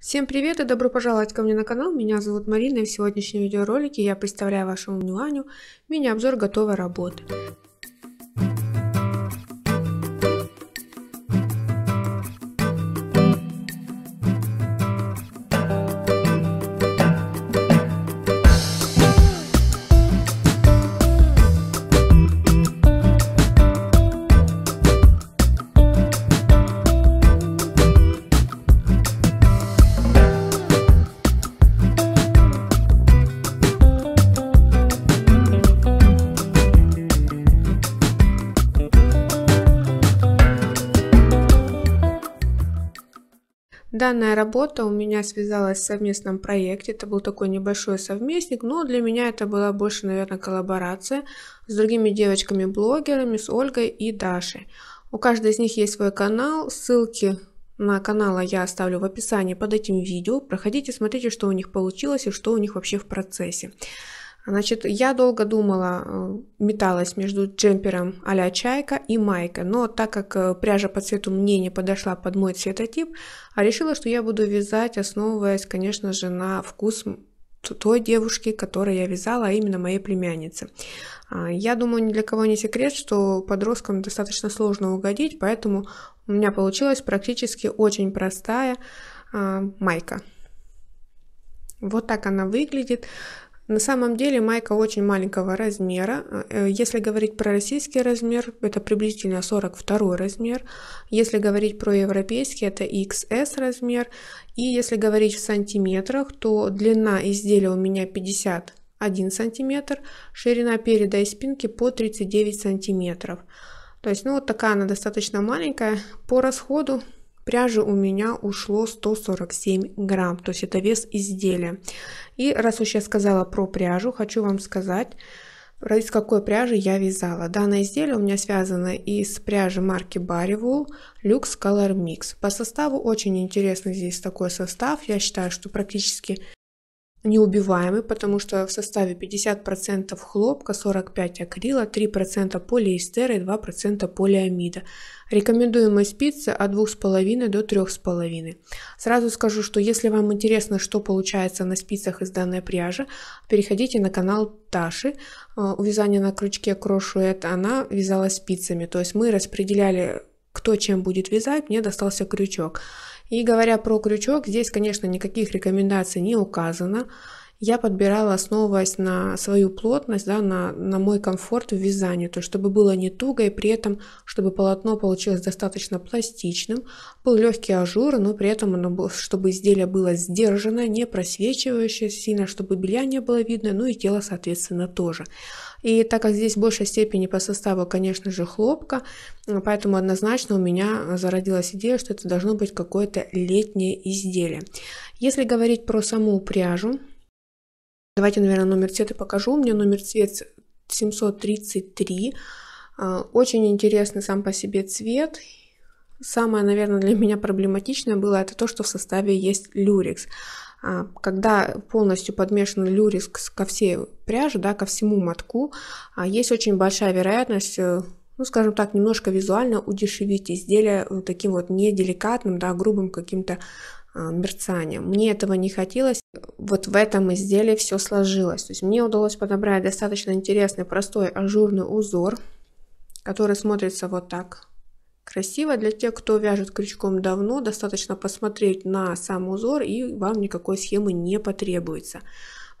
Всем привет и добро пожаловать ко мне на канал, меня зовут Марина и в сегодняшнем видеоролике я представляю вашему вниманию мини-обзор готовой работы. Данная работа у меня связалась в совместном проекте, это был такой небольшой совместник, но для меня это была больше, наверное, коллаборация с другими девочками-блогерами, с Ольгой и Дашей. У каждой из них есть свой канал, ссылки на каналы я оставлю в описании под этим видео. Проходите, смотрите, что у них получилось и что у них вообще в процессе. Значит, я долго думала, э, металась между джемпером а чайка и майкой, но так как э, пряжа по цвету мне не подошла под мой цветотип, а решила, что я буду вязать, основываясь, конечно же, на вкус той девушки, которой я вязала, а именно моей племяннице. А, я думаю, ни для кого не секрет, что подросткам достаточно сложно угодить, поэтому у меня получилась практически очень простая а, майка. Вот так она выглядит. На самом деле майка очень маленького размера. Э, если говорить про российский размер, это приблизительно 42 размер. Если говорить про европейский, это XS размер. И если говорить в сантиметрах, то длина изделия у меня 51 сантиметр, ширина переда и спинки по 39 сантиметров. То есть, ну вот такая она достаточно маленькая. По расходу пряжи у меня ушло 147 грамм, то есть это вес изделия. И раз уж я сказала про пряжу, хочу вам сказать, из какой пряжи я вязала. Данное изделие у меня связано из пряжи марки Barry Wool Luxe Color Mix. По составу очень интересный здесь такой состав. Я считаю, что практически неубиваемый, потому что в составе 50% хлопка, 45% акрила, 3% полиэстера и 2% полиамида. Рекомендуемая спица от 2,5 до 3,5. Сразу скажу, что если вам интересно, что получается на спицах из данной пряжи, переходите на канал Таши. Э, увязание на крючке крошуэт она вязала спицами, то есть мы распределяли кто чем будет вязать, мне достался крючок. И говоря про крючок, здесь, конечно, никаких рекомендаций не указано я подбирала, основываясь на свою плотность, да, на, на мой комфорт в вязании, то есть чтобы было не туго и при этом, чтобы полотно получилось достаточно пластичным, был легкий ажур, но при этом оно было, чтобы изделие было сдержанное, не просвечивающее сильно, чтобы белья не было видно, ну и тело, соответственно, тоже. И так как здесь в большей степени по составу, конечно же, хлопка, поэтому однозначно у меня зародилась идея, что это должно быть какое-то летнее изделие. Если говорить про саму пряжу, Давайте, наверное, номер цвета покажу. У меня номер цвет 733. А, очень интересный сам по себе цвет. Самое, наверное, для меня проблематичное было это то, что в составе есть люрикс. А, когда полностью подмешан люрикс ко всей пряже, да, ко всему мотку, а, есть очень большая вероятность э, ну, скажем так, немножко визуально удешевить изделие таким вот неделикатным, да, грубым каким-то а, мерцания. Мне этого не хотелось. Вот в этом изделии все сложилось. То есть мне удалось подобрать достаточно интересный, простой ажурный узор, который смотрится вот так красиво. Для тех, кто вяжет крючком давно, достаточно посмотреть на сам узор, и вам никакой схемы не потребуется.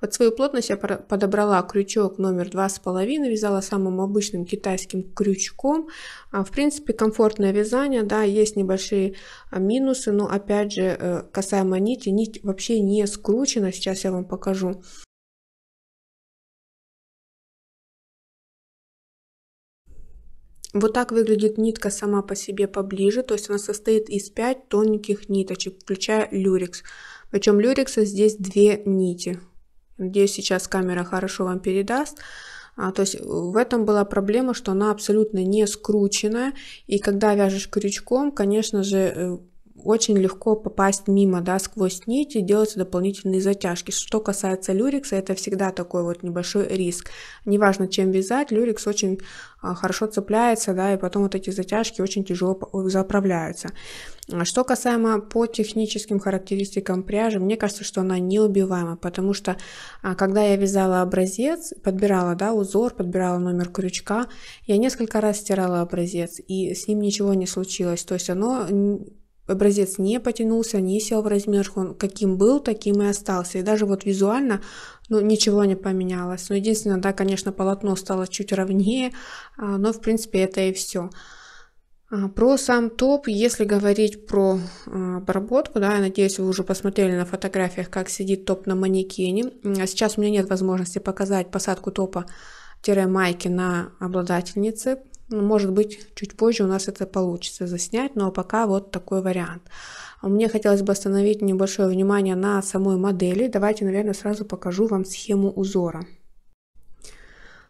Под свою плотность я подобрала крючок номер 2,5, вязала самым обычным китайским крючком. А, в принципе, комфортное вязание, да, есть небольшие а, минусы, но опять же, э, касаемо нити, нить вообще не скручена, сейчас я вам покажу. Вот так выглядит нитка сама по себе поближе, то есть она состоит из 5 тоненьких ниточек, включая люрикс. Причем люрикса здесь две нити. Надеюсь, сейчас камера хорошо вам передаст. А, то есть в этом была проблема, что она абсолютно не скрученная, и когда вяжешь крючком, конечно же, э, очень легко попасть мимо, да, сквозь нить и делать дополнительные затяжки. Что касается люрикса, это всегда такой вот небольшой риск. Неважно, чем вязать, люрикс очень а, хорошо цепляется, да, и потом вот эти затяжки очень тяжело заправляются. А что касаемо по техническим характеристикам пряжи, мне кажется, что она неубиваема, потому что а, когда я вязала образец, подбирала да, узор, подбирала номер крючка, я несколько раз стирала образец, и с ним ничего не случилось. То есть оно образец не потянулся, не сел в размерах, он каким был, таким и остался. И даже вот визуально ну, ничего не поменялось. Ну, единственное, да, конечно, полотно стало чуть ровнее, а, но, в принципе, это и все. А, про сам топ, если говорить про а, обработку, да, я надеюсь, вы уже посмотрели на фотографиях, как сидит топ на манекене. Сейчас у меня нет возможности показать посадку топа майки на обладательнице, ну, может быть, чуть позже у нас это получится заснять, но пока вот такой вариант. Мне хотелось бы остановить небольшое внимание на самой модели. Давайте, наверное, сразу покажу вам схему узора.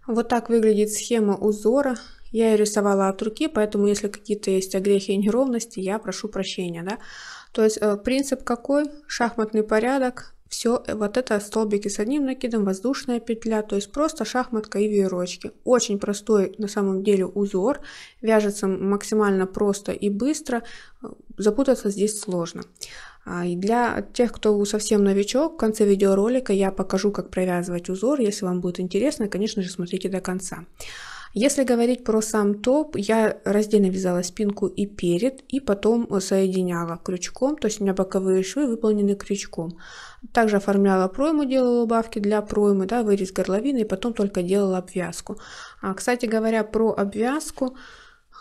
Вот так выглядит схема узора. Я ее рисовала от руки, поэтому если какие-то есть огрехи и неровности, я прошу прощения. Да? То есть э, принцип какой? Шахматный порядок, все э, вот это столбики с одним накидом, воздушная петля, то есть просто шахматка и веерочки. Очень простой на самом деле узор, вяжется максимально просто и быстро, э, запутаться здесь сложно. А, и для тех, кто совсем новичок, в конце видеоролика я покажу, как провязывать узор. Если вам будет интересно, конечно же, смотрите до конца. Если говорить про сам топ, я раздельно вязала спинку и перед, и потом соединяла крючком, то есть у меня боковые швы выполнены крючком. Также оформляла пройму, делала убавки для проймы, да, вырез горловины, и потом только делала обвязку. А, кстати говоря, про обвязку,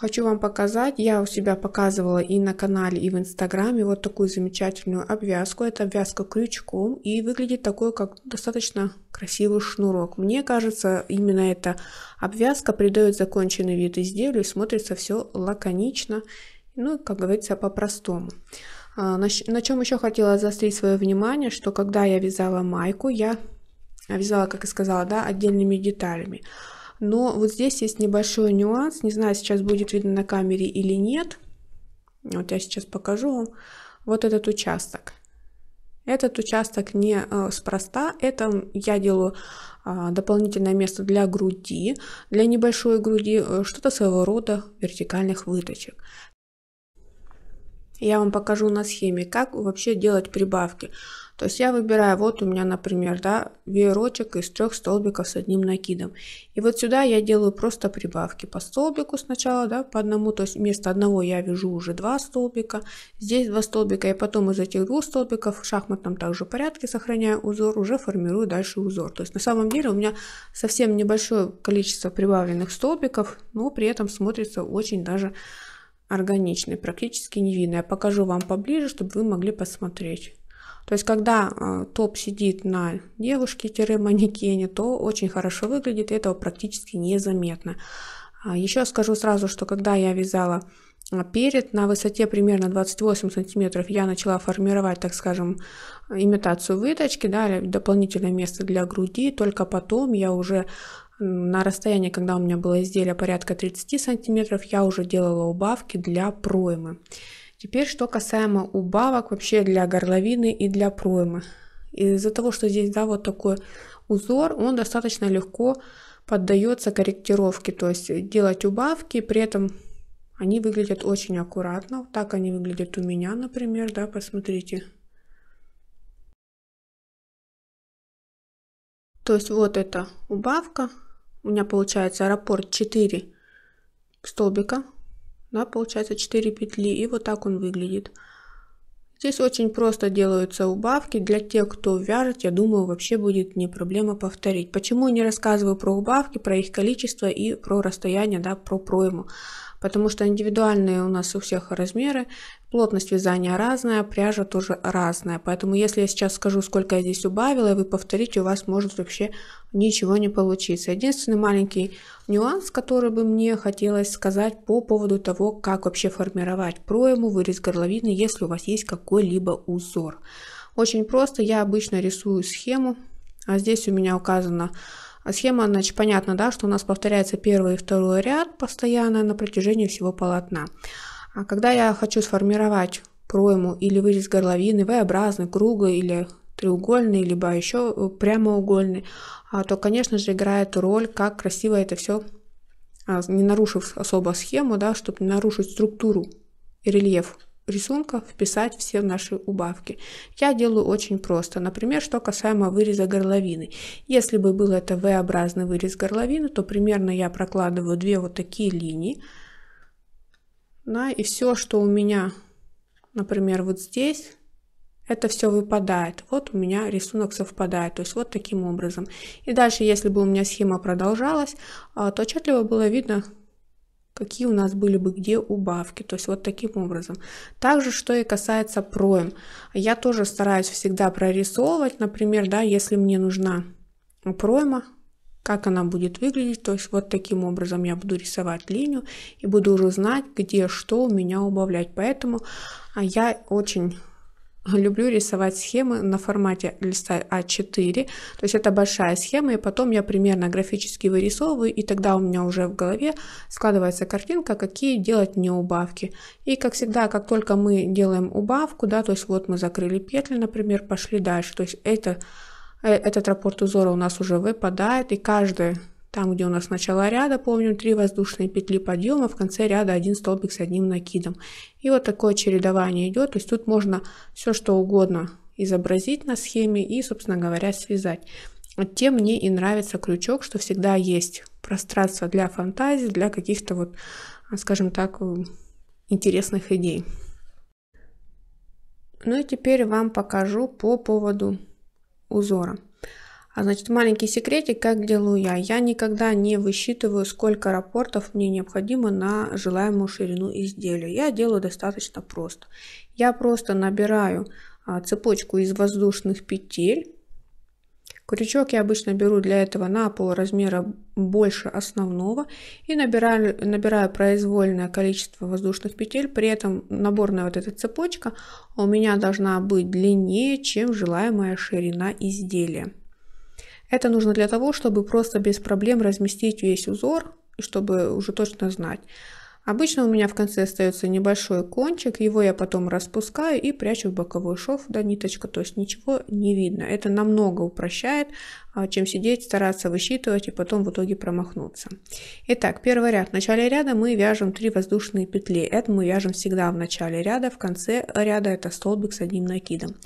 Хочу вам показать, я у себя показывала и на канале, и в инстаграме вот такую замечательную обвязку. Это обвязка крючком и выглядит такой, как достаточно красивый шнурок. Мне кажется, именно эта обвязка придает законченный вид изделию, смотрится все лаконично, ну, как говорится, по-простому. А, на, чем еще хотела заострить свое внимание, что когда я вязала майку, я вязала, как и сказала, да, отдельными деталями. Но вот здесь есть небольшой нюанс. Не знаю, сейчас будет видно на камере или нет. Вот я сейчас покажу вам. Вот этот участок. Этот участок не э, спроста, это я делаю э, дополнительное место для груди, для небольшой груди, э, что-то своего рода вертикальных выточек. Я вам покажу на схеме, как вообще делать прибавки. То есть я выбираю, вот у меня, например, да, веерочек из трех столбиков с одним накидом. И вот сюда я делаю просто прибавки по столбику сначала, да, по одному. То есть вместо одного я вяжу уже два столбика, здесь два столбика, и потом из этих двух столбиков в шахматном также порядке сохраняю узор, уже формирую дальше узор. То есть на самом деле у меня совсем небольшое количество прибавленных столбиков, но при этом смотрится очень даже органичный, практически не видно. Я покажу вам поближе, чтобы вы могли посмотреть. То есть, когда а, топ сидит на девушке-манекене, то очень хорошо выглядит, и этого практически незаметно. А, Еще скажу сразу, что когда я вязала а, перед на высоте примерно 28 сантиметров я начала формировать, так скажем, имитацию выточки, да, дополнительное место для груди, только потом я уже на расстоянии, когда у меня было изделие порядка 30 сантиметров, я уже делала убавки для проймы. Теперь, что касаемо убавок вообще для горловины и для проймы. Из-за того, что здесь, да, вот такой узор, он достаточно легко поддается корректировке, то есть делать убавки, при этом они выглядят очень аккуратно. Вот так они выглядят у меня, например, да, посмотрите. То есть вот эта убавка, у меня получается раппорт 4 столбика да, получается 4 петли, и вот так он выглядит. Здесь очень просто делаются убавки. Для тех, кто вяжет, я думаю, вообще будет не проблема повторить. Почему я не рассказываю про убавки, про их количество и про расстояние, да, про пройму? потому что индивидуальные у нас у всех размеры, плотность вязания разная, пряжа тоже разная. Поэтому если я сейчас скажу, сколько я здесь убавила, и вы повторите, у вас может вообще ничего не получиться. Единственный маленький нюанс, который бы мне хотелось сказать по поводу того, как вообще формировать пройму, вырез горловины, если у вас есть какой-либо узор. Очень просто, я обычно рисую схему, а здесь у меня указано а схема, значит, понятно, да, что у нас повторяется первый и второй ряд постоянно на протяжении всего полотна. А когда я хочу сформировать пройму или вырез горловины, V-образный, круглый или треугольный, либо еще э, прямоугольный, а, то, конечно же, играет роль, как красиво это все, а, не нарушив особо схему, да, чтобы не нарушить структуру и рельеф рисунка вписать все наши убавки. Я делаю очень просто. Например, что касаемо выреза горловины. Если бы был это V-образный вырез горловины, то примерно я прокладываю две вот такие линии. Да, и все, что у меня, например, вот здесь, это все выпадает. Вот у меня рисунок совпадает, то есть вот таким образом. И дальше, если бы у меня схема продолжалась, а, то отчетливо было видно, какие у нас были бы где убавки. То есть вот таким образом. Также, что и касается проем. Я тоже стараюсь всегда прорисовывать. Например, да, если мне нужна пройма, как она будет выглядеть. То есть вот таким образом я буду рисовать линию и буду уже знать, где что у меня убавлять. Поэтому а, я очень люблю рисовать схемы на формате листа А4, то есть это большая схема, и потом я примерно графически вырисовываю, и тогда у меня уже в голове складывается картинка, какие делать мне убавки. И как всегда, как только мы делаем убавку, да, то есть вот мы закрыли петли, например, пошли дальше, то есть это э, этот раппорт узора у нас уже выпадает, и каждый там, где у нас начало ряда, помним, 3 воздушные петли подъема, в конце ряда один столбик с одним накидом. И вот такое чередование идет, то есть тут можно все что угодно изобразить на схеме и, собственно говоря, связать. Тем мне и нравится крючок, что всегда есть пространство для фантазии, для каких-то вот, скажем так, интересных идей. Ну и теперь вам покажу по поводу узора. А значит, маленький секретик, как делаю я. Я никогда не высчитываю, сколько рапортов мне необходимо на желаемую ширину изделия. Я делаю достаточно просто. Я просто набираю а, цепочку из воздушных петель. Крючок я обычно беру для этого на пол размера больше основного и набираю, набираю произвольное количество воздушных петель. При этом наборная вот эта цепочка у меня должна быть длиннее, чем желаемая ширина изделия. Это нужно для того, чтобы просто без проблем разместить весь узор, и чтобы уже точно знать. Обычно у меня в конце остается небольшой кончик, его я потом распускаю и прячу в боковой шов до да, ниточка, то есть ничего не видно. Это намного упрощает, а, чем сидеть, стараться высчитывать и потом в итоге промахнуться. Итак, первый ряд. В начале ряда мы вяжем 3 воздушные петли. Это мы вяжем всегда в начале ряда, в конце ряда это столбик с одним накидом.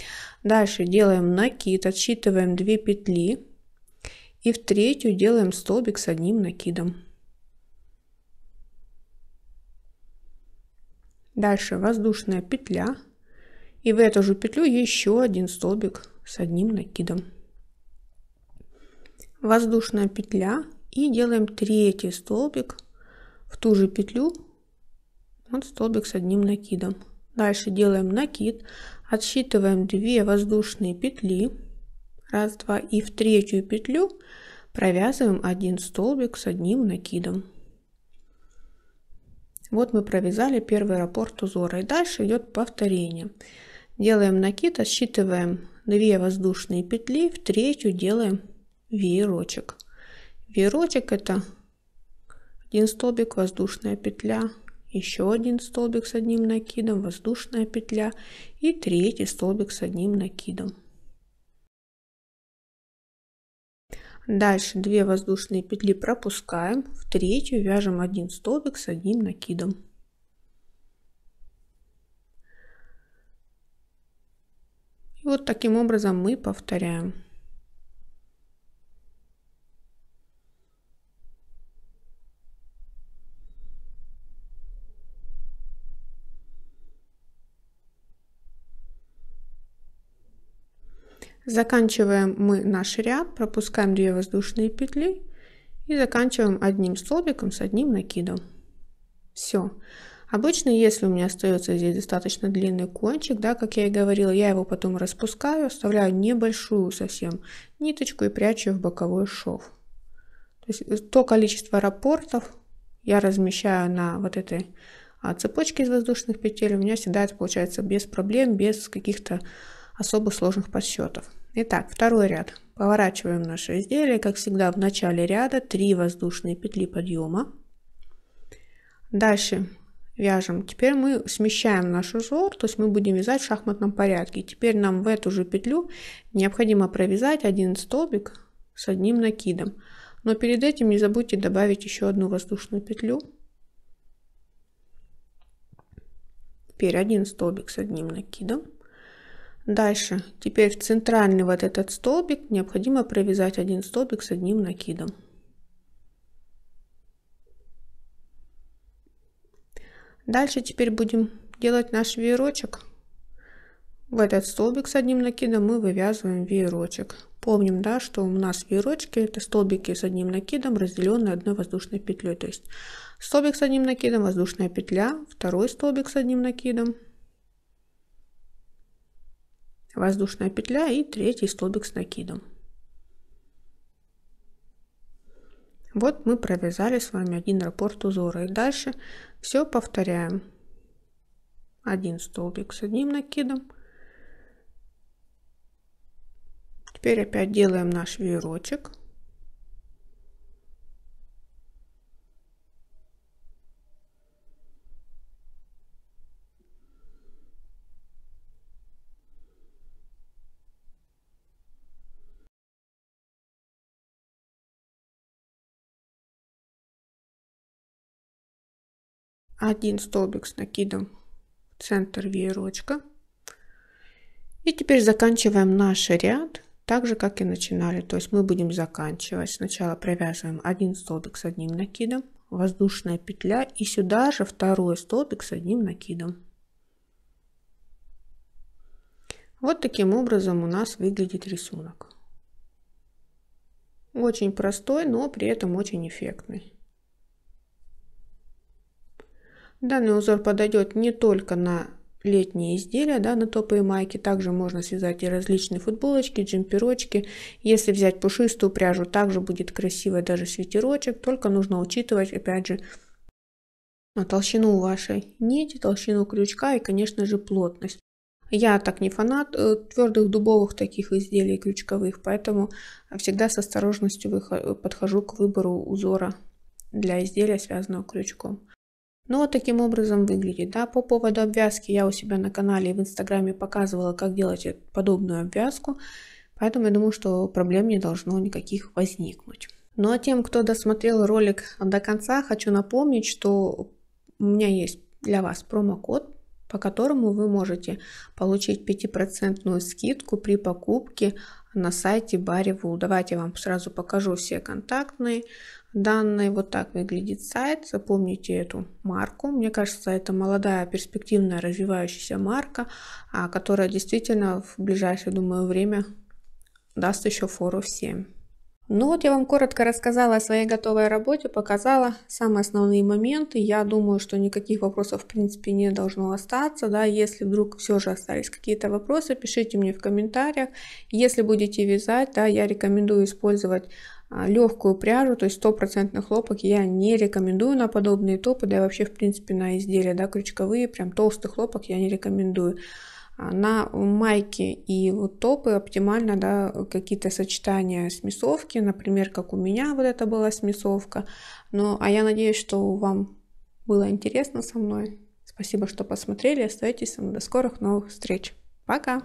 Дальше делаем накид, отсчитываем 2 петли и в третью делаем столбик с одним накидом. Дальше воздушная петля. И в эту же петлю еще один столбик с одним накидом. Воздушная петля. И делаем третий столбик в ту же петлю. Вот столбик с одним накидом. Дальше делаем накид. Отсчитываем 2 воздушные петли раз, два, и в третью петлю провязываем один столбик с одним накидом. Вот мы провязали первый раппорт узора и дальше идет повторение. Делаем накид, отсчитываем 2 воздушные петли, в третью делаем веерочек. Веерочек это один столбик, воздушная петля, еще один столбик с одним накидом, воздушная петля и третий столбик с одним накидом. Дальше 2 воздушные петли пропускаем, в третью вяжем один столбик с одним накидом. И вот таким образом мы повторяем. Заканчиваем мы наш ряд, пропускаем 2 воздушные петли и заканчиваем одним столбиком с одним накидом. Все. Обычно, если у меня остается здесь достаточно длинный кончик, да, как я и говорила, я его потом распускаю, оставляю небольшую совсем ниточку и прячу в боковой шов. То есть э, то количество рапортов я размещаю на вот этой а, цепочке из воздушных петель, у меня всегда это получается без проблем, без каких-то особо сложных подсчетов. Итак, второй ряд. Поворачиваем наше изделие, как всегда, в начале ряда 3 воздушные петли подъема. Дальше вяжем. Теперь мы смещаем наш узор, то есть мы будем вязать в шахматном порядке. Теперь нам в эту же петлю необходимо провязать один столбик с одним накидом. Но перед этим не забудьте добавить еще одну воздушную петлю. Теперь один столбик с одним накидом. Дальше, теперь в центральный вот этот столбик необходимо провязать один столбик с одним накидом. Дальше теперь будем делать наш веерочек. В этот столбик с одним накидом мы вывязываем веерочек. Помним, да, что у нас веерочки это столбики с одним накидом, разделенные одной воздушной петлей. То есть столбик с одним накидом, воздушная петля, второй столбик с одним накидом, воздушная петля и третий столбик с накидом. Вот мы провязали с вами один раппорт узора и дальше все повторяем. Один столбик с одним накидом. Теперь опять делаем наш веерочек. один столбик с накидом в центр веерочка. И теперь заканчиваем наш ряд так же, как и начинали. То есть мы будем заканчивать. Сначала провязываем один столбик с одним накидом, воздушная петля и сюда же второй столбик с одним накидом. Вот таким образом у нас выглядит рисунок. Очень простой, но при этом очень эффектный. Данный узор подойдет не только на летние изделия, да, на топы и майки. Также можно связать и различные футболочки, джемперочки. Если взять пушистую пряжу, также будет красиво даже свитерочек. Только нужно учитывать, опять же, ну, толщину вашей нити, толщину крючка и, конечно же, плотность. Я так не фанат э, твердых дубовых таких изделий крючковых, поэтому всегда с осторожностью подхожу к выбору узора для изделия, связанного крючком. Ну вот таким образом выглядит. Да? По поводу обвязки я у себя на канале и в инстаграме показывала, как делать подобную обвязку. Поэтому я думаю, что проблем не должно никаких возникнуть. Ну а тем, кто досмотрел ролик до конца, хочу напомнить, что у меня есть для вас промокод, по которому вы можете получить 5% скидку при покупке на сайте Баривул. Давайте я вам сразу покажу все контактные данный вот так выглядит сайт. Запомните эту марку. Мне кажется, это молодая, перспективная, развивающаяся марка, а, которая действительно в ближайшее, думаю, время даст еще фору всем. Ну вот я вам коротко рассказала о своей готовой работе, показала самые основные моменты. Я думаю, что никаких вопросов в принципе не должно остаться. Да? Если вдруг все же остались какие-то вопросы, пишите мне в комментариях. Если будете вязать, да, я рекомендую использовать а, легкую пряжу, то есть стопроцентный хлопок я не рекомендую на подобные топы, да и вообще в принципе на изделия, да, крючковые, прям толстый хлопок я не рекомендую. А, на майке и вот топы оптимально, да, какие-то сочетания смесовки, например, как у меня вот это была смесовка. Но, а я надеюсь, что вам было интересно со мной. Спасибо, что посмотрели. Оставайтесь со мной. До скорых новых встреч. Пока!